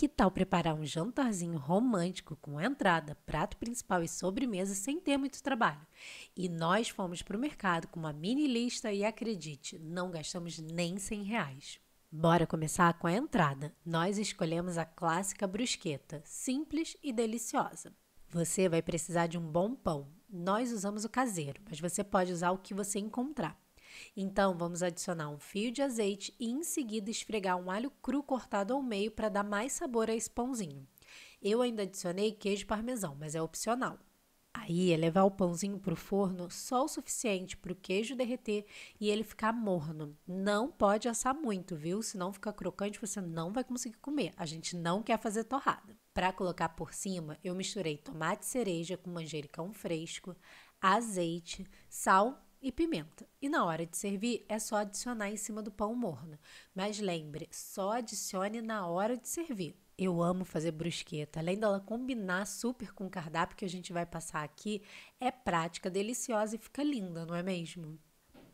Que tal preparar um jantarzinho romântico com entrada, prato principal e sobremesa sem ter muito trabalho? E nós fomos para o mercado com uma mini lista e acredite, não gastamos nem 100 reais. Bora começar com a entrada. Nós escolhemos a clássica brusqueta, simples e deliciosa. Você vai precisar de um bom pão. Nós usamos o caseiro, mas você pode usar o que você encontrar. Então, vamos adicionar um fio de azeite e em seguida esfregar um alho cru cortado ao meio para dar mais sabor a esse pãozinho. Eu ainda adicionei queijo parmesão, mas é opcional. Aí é levar o pãozinho para o forno só o suficiente para o queijo derreter e ele ficar morno. Não pode assar muito, viu? Se não ficar crocante, você não vai conseguir comer. A gente não quer fazer torrada. Para colocar por cima, eu misturei tomate cereja com manjericão fresco, azeite, sal e pimenta. E na hora de servir, é só adicionar em cima do pão morno. Mas lembre, só adicione na hora de servir. Eu amo fazer brusqueta. Além dela combinar super com o cardápio que a gente vai passar aqui, é prática, deliciosa e fica linda, não é mesmo?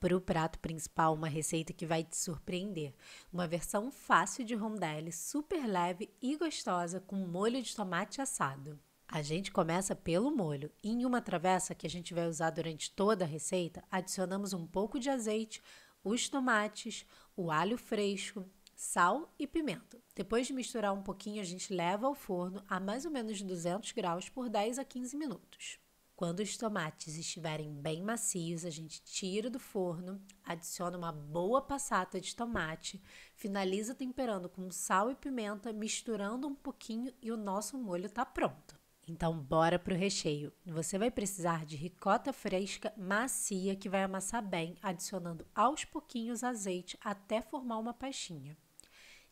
Para o prato principal, uma receita que vai te surpreender. Uma versão fácil de rondelle, super leve e gostosa, com molho de tomate assado. A gente começa pelo molho. Em uma travessa que a gente vai usar durante toda a receita, adicionamos um pouco de azeite, os tomates, o alho fresco, sal e pimenta. Depois de misturar um pouquinho, a gente leva ao forno a mais ou menos 200 graus por 10 a 15 minutos. Quando os tomates estiverem bem macios, a gente tira do forno, adiciona uma boa passata de tomate, finaliza temperando com sal e pimenta, misturando um pouquinho e o nosso molho está pronto. Então, bora pro recheio. Você vai precisar de ricota fresca, macia, que vai amassar bem, adicionando aos pouquinhos azeite até formar uma pastinha.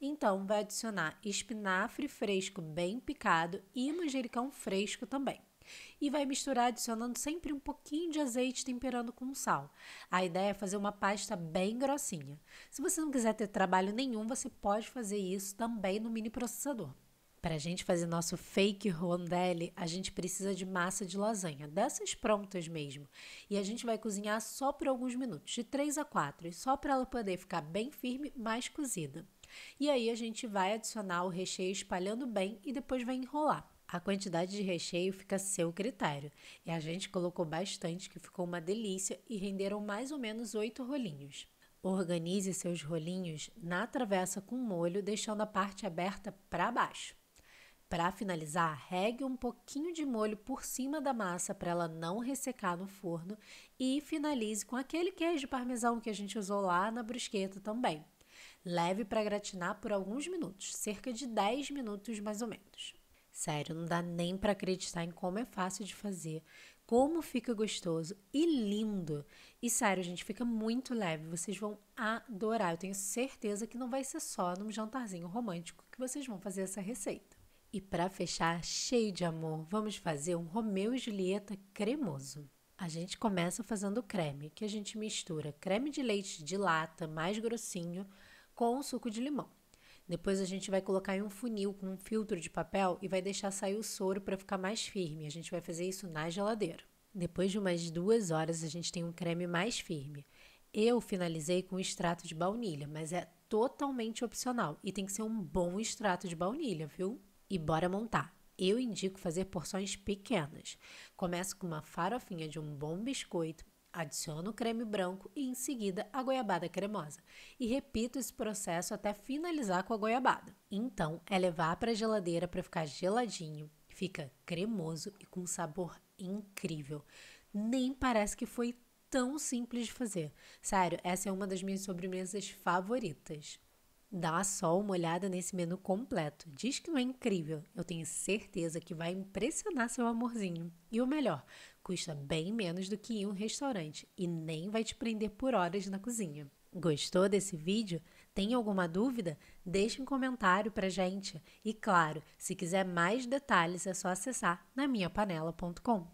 Então, vai adicionar espinafre fresco bem picado e manjericão fresco também. E vai misturar adicionando sempre um pouquinho de azeite temperando com sal. A ideia é fazer uma pasta bem grossinha. Se você não quiser ter trabalho nenhum, você pode fazer isso também no mini processador. Para a gente fazer nosso fake rondelli, a gente precisa de massa de lasanha, dessas prontas mesmo. E a gente vai cozinhar só por alguns minutos, de 3 a 4, só para ela poder ficar bem firme, mais cozida. E aí a gente vai adicionar o recheio espalhando bem e depois vai enrolar. A quantidade de recheio fica a seu critério. E a gente colocou bastante, que ficou uma delícia e renderam mais ou menos 8 rolinhos. Organize seus rolinhos na travessa com molho, deixando a parte aberta para baixo. Para finalizar, regue um pouquinho de molho por cima da massa para ela não ressecar no forno e finalize com aquele queijo parmesão que a gente usou lá na brusqueta também. Leve para gratinar por alguns minutos, cerca de 10 minutos mais ou menos. Sério, não dá nem para acreditar em como é fácil de fazer, como fica gostoso e lindo. E sério, gente, fica muito leve, vocês vão adorar. Eu tenho certeza que não vai ser só num jantarzinho romântico que vocês vão fazer essa receita. E para fechar, cheio de amor, vamos fazer um Romeu e Julieta cremoso. A gente começa fazendo o creme, que a gente mistura creme de leite de lata, mais grossinho, com suco de limão. Depois a gente vai colocar em um funil com um filtro de papel e vai deixar sair o soro para ficar mais firme. A gente vai fazer isso na geladeira. Depois de umas duas horas, a gente tem um creme mais firme. Eu finalizei com extrato de baunilha, mas é totalmente opcional e tem que ser um bom extrato de baunilha, viu? e bora montar. Eu indico fazer porções pequenas. Começo com uma farofinha de um bom biscoito, adiciono o creme branco e em seguida a goiabada cremosa. E repito esse processo até finalizar com a goiabada. Então é levar para a geladeira para ficar geladinho, fica cremoso e com um sabor incrível. Nem parece que foi tão simples de fazer. Sério, essa é uma das minhas sobremesas favoritas dá só uma olhada nesse menu completo. Diz que não é incrível. Eu tenho certeza que vai impressionar seu amorzinho. E o melhor, custa bem menos do que em um restaurante e nem vai te prender por horas na cozinha. Gostou desse vídeo? Tem alguma dúvida? Deixe um comentário pra gente. E claro, se quiser mais detalhes é só acessar na minhapanela.com.